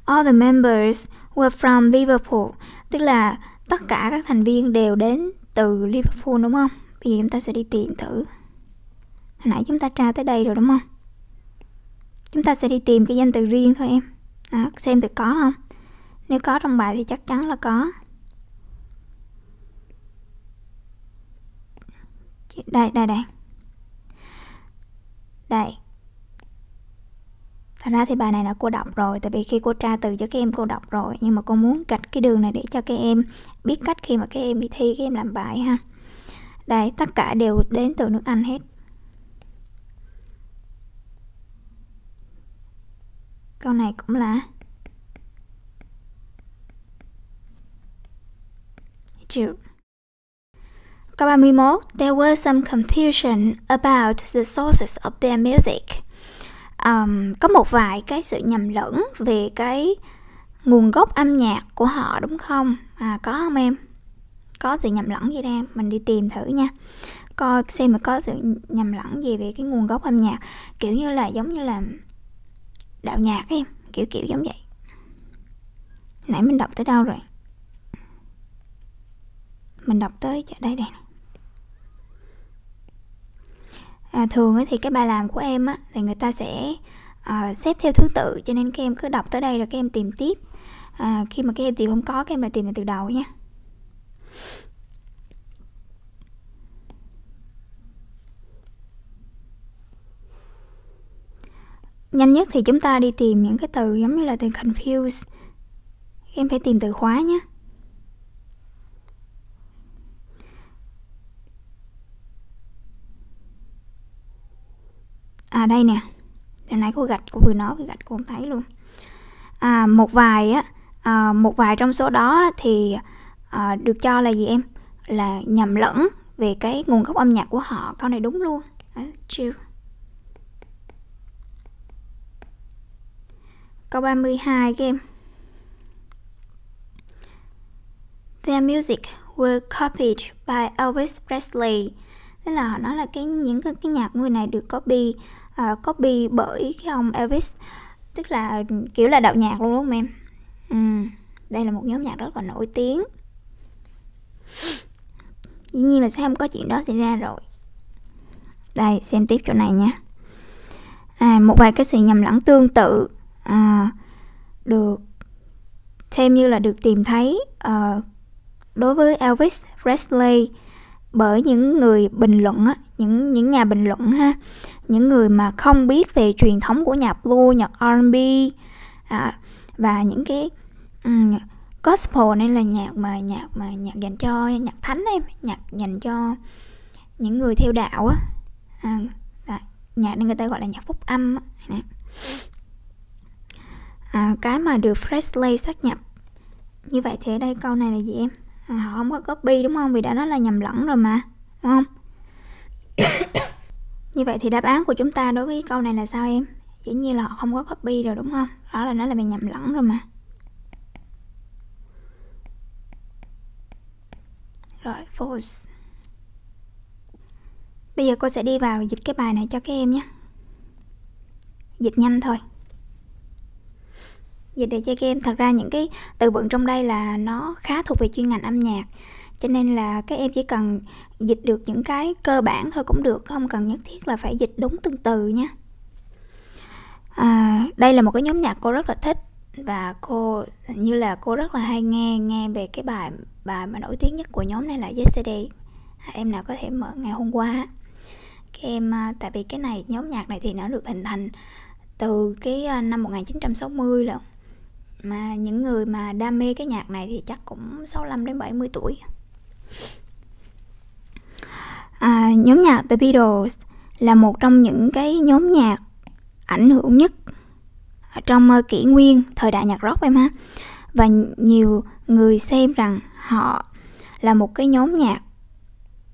all the members were from Liverpool tức là tất cả các thành viên đều đến từ Liverpool đúng không bây giờ chúng ta sẽ đi tìm thử hồi nãy chúng ta tra tới đây rồi đúng không chúng ta sẽ đi tìm cái danh từ riêng thôi em đó, xem từ có không nếu có trong bài thì chắc chắn là có đây đây đây đây Thật ra thì bài này là cô đọc rồi Tại vì khi cô tra từ cho các em cô đọc rồi Nhưng mà cô muốn gạch cái đường này để cho các em Biết cách khi mà các em đi thi Các em làm bài ha Đây tất cả đều đến từ nước Anh hết Câu này cũng là Câu 31. There were some confusion about the sources of their music. Um, có một vài cái sự nhầm lẫn về cái nguồn gốc âm nhạc của họ đúng không? À, có không em? Có sự nhầm lẫn gì đây Mình đi tìm thử nha coi xem mà có sự nhầm lẫn gì về cái nguồn gốc âm nhạc kiểu như là giống như là đạo nhạc em kiểu kiểu giống vậy nãy mình đọc tới đâu rồi mình đọc tới chỗ đây đây này à, thường thì cái bài làm của em á thì người ta sẽ à, xếp theo thứ tự cho nên các em cứ đọc tới đây rồi các em tìm tiếp à, khi mà các em tìm không có các em lại tìm lại từ đầu nha nhanh nhất thì chúng ta đi tìm những cái từ giống như là từ confuse em phải tìm từ khóa nhé à đây nè hồi nãy cô gạch của vừa nói cô gạch cô thấy luôn à, một vài á à, một vài trong số đó thì à, được cho là gì em là nhầm lẫn về cái nguồn gốc âm nhạc của họ câu này đúng luôn à, chill câu 32 các em Their music were copied by Elvis Presley tức là họ nói là cái những cái, cái nhạc người này được copy uh, copy bởi cái ông Elvis tức là kiểu là đạo nhạc luôn đúng không em ừ. đây là một nhóm nhạc rất là nổi tiếng dĩ nhiên là sẽ không có chuyện đó xảy ra rồi đây xem tiếp chỗ này nha à, một vài cái sự nhầm lẫn tương tự à, được xem như là được tìm thấy uh, đối với Elvis Presley bởi những người bình luận á, những những nhà bình luận ha, những người mà không biết về truyền thống của nhạc blue, nhạc R&B à, và những cái um, gospel nên là nhạc mà nhạc mà nhạc dành cho nhạc thánh em, nhạc dành cho những người theo đạo á. À, à, nhạc nên người ta gọi là nhạc phúc âm á. À, cái mà được Presley xác nhập như vậy thế đây câu này là gì em Ờ, họ không có copy đúng không vì đã nói là nhầm lẫn rồi mà đúng không như vậy thì đáp án của chúng ta đối với câu này là sao em dĩ nhiên là họ không có copy rồi đúng không đó là nói là về nhầm lẫn rồi mà rồi false bây giờ cô sẽ đi vào dịch cái bài này cho các em nhé dịch nhanh thôi về đề chơi game thật ra những cái từ vựng trong đây là nó khá thuộc về chuyên ngành âm nhạc cho nên là các em chỉ cần dịch được những cái cơ bản thôi cũng được không cần nhất thiết là phải dịch đúng từng từ nha à, đây là một cái nhóm nhạc cô rất là thích và cô như là cô rất là hay nghe nghe về cái bài bài mà nổi tiếng nhất của nhóm này là Yesterday à, em nào có thể mở ngày hôm qua các em à, tại vì cái này nhóm nhạc này thì nó được hình thành từ cái à, năm 1960 lận mà những người mà đam mê cái nhạc này thì chắc cũng 65 đến 70 tuổi à, nhóm nhạc The Beatles là một trong những cái nhóm nhạc ảnh hưởng nhất trong ờ, kỷ nguyên thời đại nhạc rock em ha và nhiều người xem rằng họ là một cái nhóm nhạc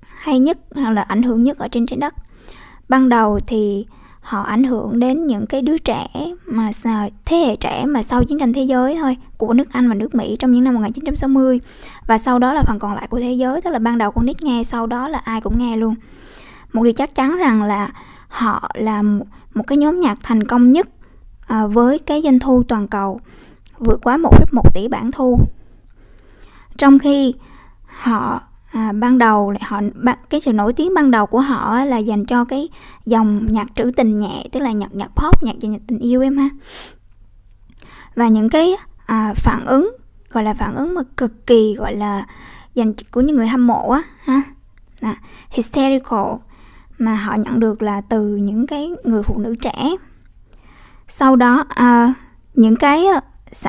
hay nhất hoặc là ảnh hưởng nhất ở trên trái đất ban đầu thì họ ảnh hưởng đến những cái đứa trẻ mà thế hệ trẻ mà sau chiến tranh thế giới thôi của nước Anh và nước Mỹ trong những năm 1960 và sau đó là phần còn lại của thế giới tức là ban đầu con nít nghe sau đó là ai cũng nghe luôn một điều chắc chắn rằng là họ là một cái nhóm nhạc thành công nhất à, với cái doanh thu toàn cầu vượt quá 1,1 tỷ bản thu trong khi họ à, ban đầu họ cái sự nổi tiếng ban đầu của họ là dành cho cái dòng nhạc trữ tình nhẹ tức là nhạc nhạc pop nhạc về tình yêu em ha và những cái à, phản ứng gọi là phản ứng mà cực kỳ gọi là dành của những người hâm mộ á ha à, hysterical mà họ nhận được là từ những cái người phụ nữ trẻ sau đó à, những cái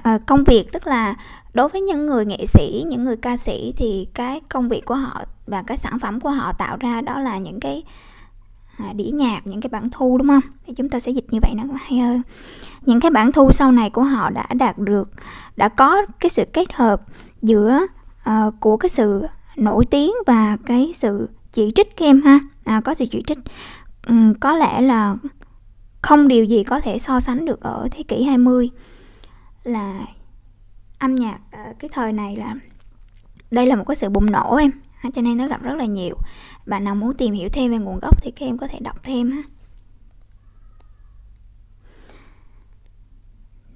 Ờ, công việc tức là đối với những người nghệ sĩ những người ca sĩ thì cái công việc của họ và cái sản phẩm của họ tạo ra đó là những cái à, đĩa nhạc những cái bản thu đúng không thì chúng ta sẽ dịch như vậy nó hay hơn những cái bản thu sau này của họ đã đạt được đã có cái sự kết hợp giữa uh, của cái sự nổi tiếng và cái sự chỉ trích các em ha à, có sự chỉ trích um, có lẽ là không điều gì có thể so sánh được ở thế kỷ 20 là âm nhạc ở cái thời này là đây là một cái sự bùng nổ em cho nên nó gặp rất là nhiều bạn nào muốn tìm hiểu thêm về nguồn gốc thì các em có thể đọc thêm ha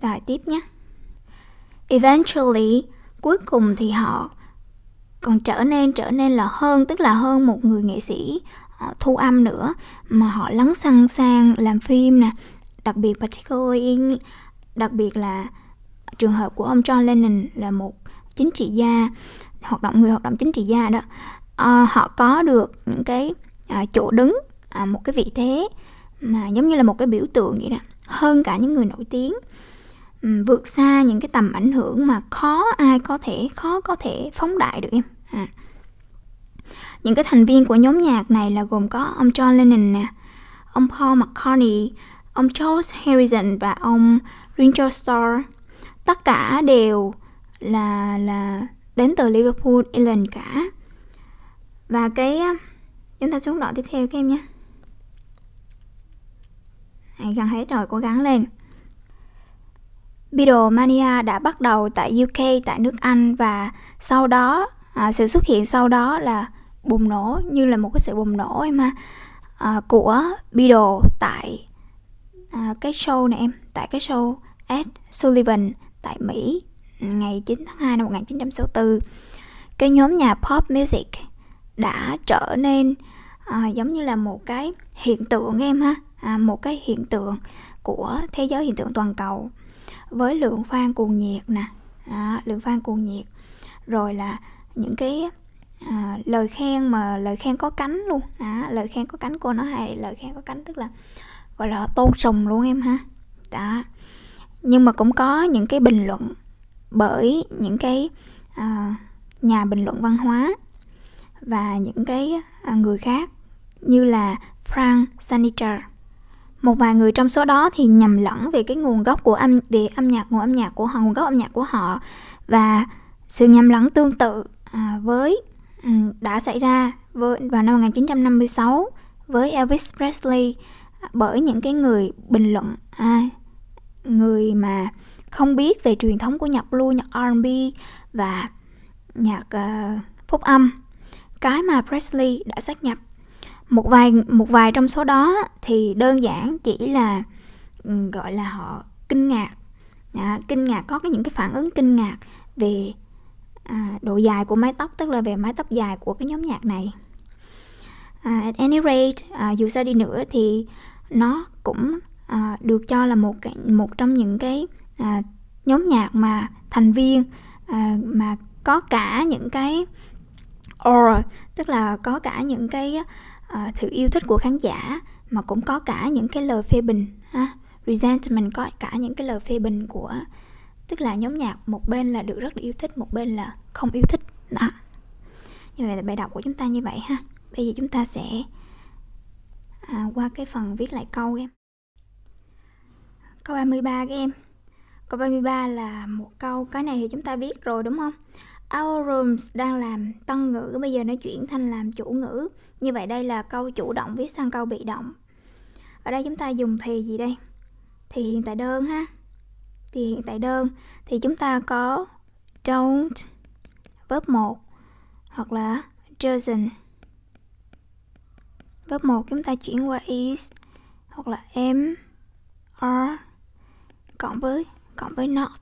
rồi tiếp nhé eventually cuối cùng thì họ còn trở nên trở nên là hơn tức là hơn một người nghệ sĩ ờ, thu âm nữa mà họ lắng sang sang làm phim nè đặc biệt particularly đặc biệt là trường hợp của ông John Lennon là một chính trị gia hoạt động người hoạt động chính trị gia đó à, họ có được những cái à, chỗ đứng à, một cái vị thế mà giống như là một cái biểu tượng vậy đó hơn cả những người nổi tiếng vượt xa những cái tầm ảnh hưởng mà khó ai có thể khó có thể phóng đại được em à. những cái thành viên của nhóm nhạc này là gồm có ông John Lennon nè ông Paul McCartney ông Charles Harrison và ông Ringo Starr tất cả đều là là đến từ Liverpool England cả và cái um, chúng ta xuống đoạn tiếp theo các em nhé à, gần hết rồi cố gắng lên Beatlemania đã bắt đầu tại UK tại nước Anh và sau đó à, sự xuất hiện sau đó là bùng nổ như là một cái sự bùng nổ em ha à, của Beatle tại à, cái show này em tại cái show Ed Sullivan tại Mỹ ngày 9 tháng 2 năm 1964. Cái nhóm nhà pop music đã trở nên à, giống như là một cái hiện tượng em ha, à, một cái hiện tượng của thế giới hiện tượng toàn cầu với lượng fan cuồng nhiệt nè, à, lượng fan cuồng nhiệt, rồi là những cái à, lời khen mà lời khen có cánh luôn, à, lời khen có cánh cô nói hay lời khen có cánh tức là gọi là tôn sùng luôn em ha, đó nhưng mà cũng có những cái bình luận bởi những cái à, nhà bình luận văn hóa và những cái à, người khác như là Frank Sinatra. Một vài người trong số đó thì nhầm lẫn về cái nguồn gốc của âm về âm nhạc nguồn âm nhạc của họ, nguồn gốc âm nhạc của họ và sự nhầm lẫn tương tự à, với ừ, đã xảy ra với vào năm 1956 với Elvis Presley à, bởi những cái người bình luận à, người mà không biết về truyền thống của nhạc blues, nhạc R&B và nhạc uh, ờ, phúc âm, cái mà Presley đã xác nhập. Một vài một vài trong số đó thì đơn giản chỉ là ừ, gọi là họ kinh ngạc, à, kinh ngạc có cái những cái phản ứng kinh ngạc về à, độ dài của mái tóc, tức là về mái tóc dài của cái nhóm nhạc này. À, at any rate, à, dù sao đi nữa thì nó cũng à, được cho là một một trong những cái à, nhóm nhạc mà thành viên à, mà có cả những cái or tức là có cả những cái à, sự yêu thích của khán giả mà cũng có cả những cái lời phê bình ha resentment có cả những cái lời phê bình của tức là nhóm nhạc một bên là được rất là yêu thích một bên là không yêu thích đó như vậy là bài đọc của chúng ta như vậy ha bây giờ chúng ta sẽ à, qua cái phần viết lại câu em Câu 33 các em. Câu 33 là một câu cái này thì chúng ta biết rồi đúng không? Our rooms đang làm tân ngữ bây giờ nó chuyển thành làm chủ ngữ. Như vậy đây là câu chủ động viết sang câu bị động. Ở đây chúng ta dùng thì gì đây? Thì hiện tại đơn ha. Thì hiện tại đơn thì chúng ta có don't verb 1 hoặc là doesn't. Verb 1 chúng ta chuyển qua is hoặc là am are cộng với cộng với not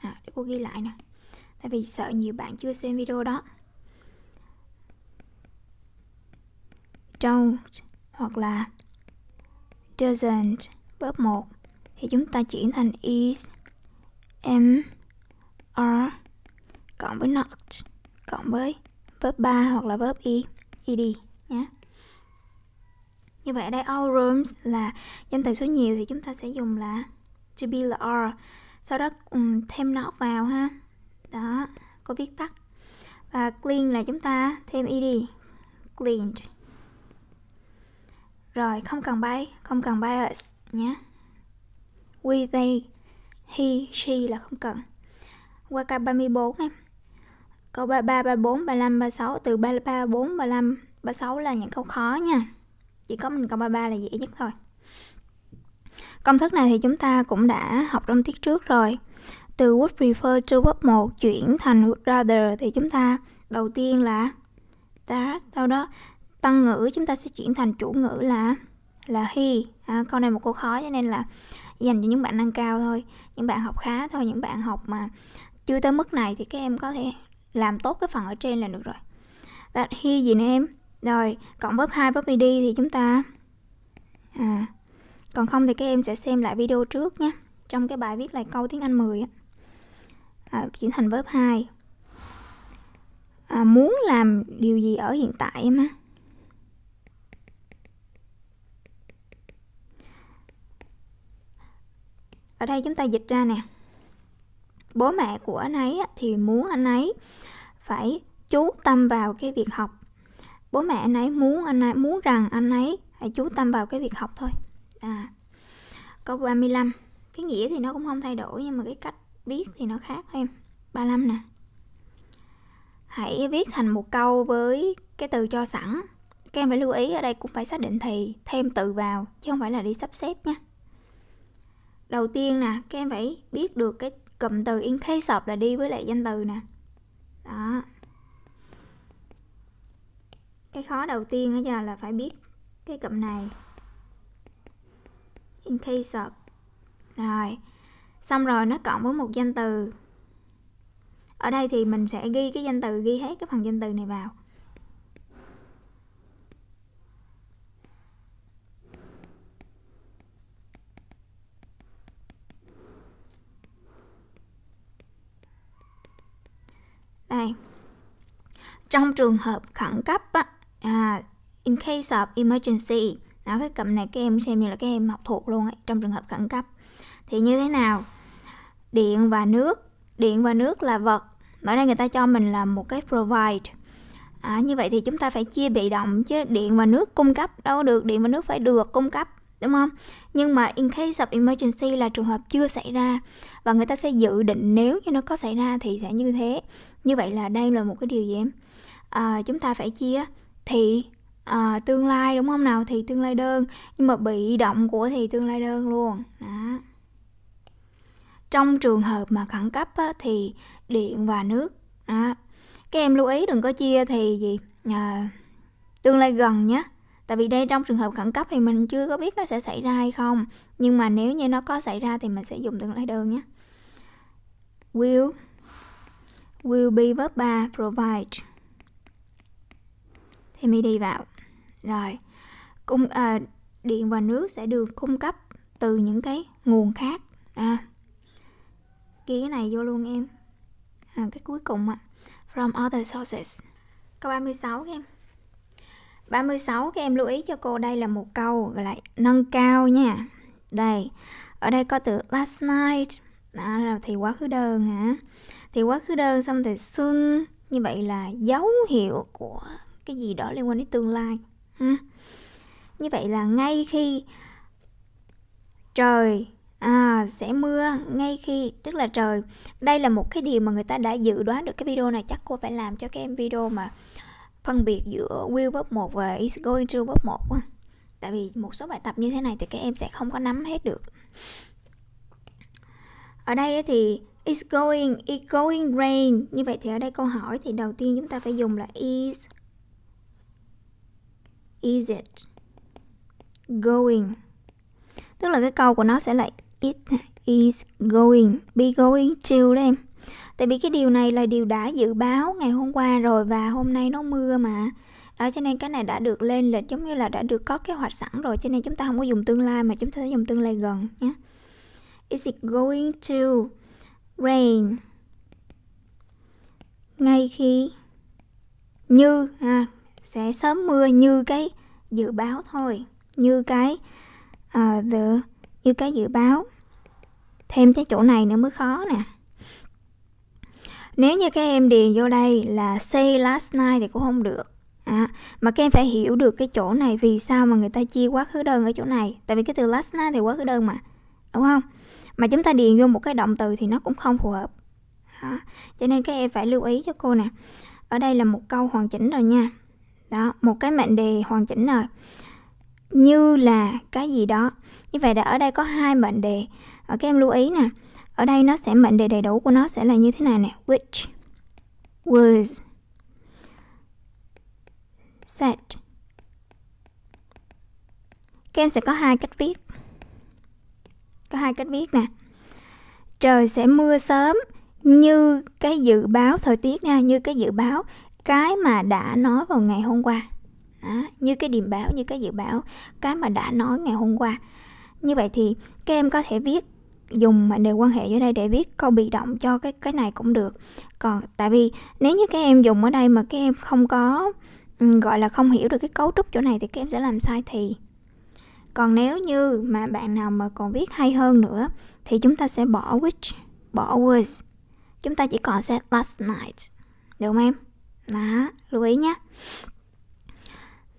à, để cô ghi lại nè tại vì sợ nhiều bạn chưa xem video đó don't hoặc là doesn't bớt một thì chúng ta chuyển thành is am are cộng với not cộng với bớt 3 hoặc là bớt e ed nhé như vậy ở đây all rooms là danh từ số nhiều thì chúng ta sẽ dùng là to be là are sau đó um, thêm nó vào ha đó có viết tắt và clean là chúng ta thêm ed clean rồi không cần bay không cần bias nhé we they he she là không cần qua ca 34 em câu 33 34 35 36 từ 33 4 35 36 là những câu khó nha chỉ có mình câu 33 là dễ nhất thôi Công thức này thì chúng ta cũng đã học trong tiết trước rồi. Từ would prefer to verb 1 chuyển thành would rather thì chúng ta đầu tiên là that, sau đó tăng ngữ chúng ta sẽ chuyển thành chủ ngữ là là he. À, câu này một câu khó cho nên là dành cho những bạn nâng cao thôi, những bạn học khá thôi, những bạn học mà chưa tới mức này thì các em có thể làm tốt cái phần ở trên là được rồi. That he gì nè em? Rồi, cộng verb 2 verb đi thì chúng ta à còn không thì các em sẽ xem lại video trước nhé Trong cái bài viết lại câu tiếng Anh 10 à, Chuyển thành verb 2 à, Muốn làm điều gì ở hiện tại em á Ở đây chúng ta dịch ra nè Bố mẹ của anh ấy thì muốn anh ấy phải chú tâm vào cái việc học bố mẹ anh ấy muốn anh ấy muốn rằng anh ấy hãy chú tâm vào cái việc học thôi à. câu 35 cái nghĩa thì nó cũng không thay đổi nhưng mà cái cách viết thì nó khác em 35 nè hãy viết thành một câu với cái từ cho sẵn các em phải lưu ý ở đây cũng phải xác định thì thêm từ vào chứ không phải là đi sắp xếp nha đầu tiên nè các em phải biết được cái cụm từ in case of là đi với lại danh từ nè đó cái khó đầu tiên bây giờ là phải biết cái cụm này in case of rồi xong rồi nó cộng với một danh từ ở đây thì mình sẽ ghi cái danh từ ghi hết cái phần danh từ này vào đây trong trường hợp khẩn cấp á, à, in case of emergency đó cái cụm này các em xem như là các em học thuộc luôn ấy, trong trường hợp khẩn cấp thì như thế nào điện và nước điện và nước là vật ở đây người ta cho mình là một cái provide à, như vậy thì chúng ta phải chia bị động chứ điện và nước cung cấp đâu được điện và nước phải được cung cấp đúng không nhưng mà in case of emergency là trường hợp chưa xảy ra và người ta sẽ dự định nếu như nó có xảy ra thì sẽ như thế như vậy là đây là một cái điều gì em à, chúng ta phải chia thì à, tương lai đúng không nào thì tương lai đơn nhưng mà bị động của thì tương lai đơn luôn đó trong trường hợp mà khẩn cấp á, thì điện và nước đó. các em lưu ý đừng có chia thì gì à, tương lai gần nhé tại vì đây trong trường hợp khẩn cấp thì mình chưa có biết nó sẽ xảy ra hay không nhưng mà nếu như nó có xảy ra thì mình sẽ dùng tương lai đơn nhé will will be verb 3 provide thì mình đi vào rồi cung à, điện và nước sẽ được cung cấp từ những cái nguồn khác à. ghi cái này vô luôn em à, cái cuối cùng ạ from other sources câu 36 các em 36 các em lưu ý cho cô đây là một câu gọi là nâng cao nha đây ở đây có từ last night đó là thì quá khứ đơn hả thì quá khứ đơn xong thì xuân như vậy là dấu hiệu của cái gì đó liên quan đến tương lai như vậy là ngay khi trời à sẽ mưa ngay khi tức là trời đây là một cái điều mà người ta đã dự đoán được cái video này chắc cô phải làm cho các em video mà phân biệt giữa will verb 1 và is going to verb 1 tại vì một số bài tập như thế này thì các em sẽ không có nắm hết được ở đây thì is going is going rain như vậy thì ở đây câu hỏi thì đầu tiên chúng ta phải dùng là is is it going tức là cái câu của nó sẽ là it is going be going to đấy em tại vì cái điều này là điều đã dự báo ngày hôm qua rồi và hôm nay nó mưa mà đó cho nên cái này đã được lên lịch giống như là đã được có kế hoạch sẵn rồi cho nên chúng ta không có dùng tương lai mà chúng ta sẽ dùng tương lai gần nhé is it going to rain ngay khi như ha. À, sẽ sớm mưa như cái dự báo thôi như cái uh, the, như cái dự báo thêm cái chỗ này nữa mới khó nè nếu như các em điền vô đây là say last night thì cũng không được à, mà các em phải hiểu được cái chỗ này vì sao mà người ta chia quá khứ đơn ở chỗ này tại vì cái từ last night thì quá khứ đơn mà đúng không mà chúng ta điền vô một cái động từ thì nó cũng không phù hợp à, cho nên các em phải lưu ý cho cô nè ở đây là một câu hoàn chỉnh rồi nha đó một cái mệnh đề hoàn chỉnh rồi như là cái gì đó như vậy là ở đây có hai mệnh đề ở các em lưu ý nè ở đây nó sẽ mệnh đề đầy đủ của nó sẽ là như thế này nè which was set các em sẽ có hai cách viết có hai cách viết nè trời sẽ mưa sớm như cái dự báo thời tiết nha như cái dự báo cái mà đã nói vào ngày hôm qua đó, như cái điểm báo như cái dự báo cái mà đã nói ngày hôm qua như vậy thì các em có thể viết dùng mệnh đề quan hệ ở đây để viết câu bị động cho cái cái này cũng được còn tại vì nếu như các em dùng ở đây mà các em không có ừ, gọi là không hiểu được cái cấu trúc chỗ này thì các em sẽ làm sai thì còn nếu như mà bạn nào mà còn viết hay hơn nữa thì chúng ta sẽ bỏ which bỏ was chúng ta chỉ còn sẽ last night được không em đó lưu ý nhé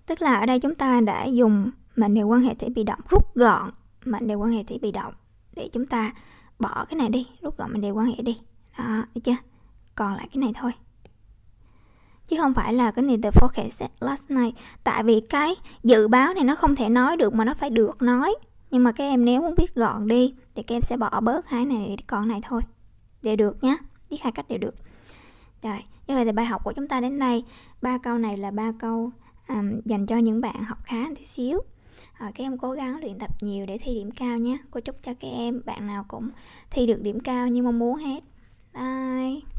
tức là ở đây chúng ta đã dùng mệnh đề quan hệ thể bị động rút gọn mệnh đề quan hệ thể bị động để chúng ta bỏ cái này đi rút gọn mệnh đề quan hệ đi đó được chưa còn lại cái này thôi chứ không phải là cái này the forecast last night tại vì cái dự báo này nó không thể nói được mà nó phải được nói nhưng mà các em nếu muốn biết gọn đi thì các em sẽ bỏ bớt hai này để còn này thôi đều được nhé biết hai cách đều được rồi như vậy thì bài học của chúng ta đến đây ba câu này là ba câu um, dành cho những bạn học khá tí xíu à, các em cố gắng luyện tập nhiều để thi điểm cao nhé cô chúc cho các em bạn nào cũng thi được điểm cao như mong muốn hết bye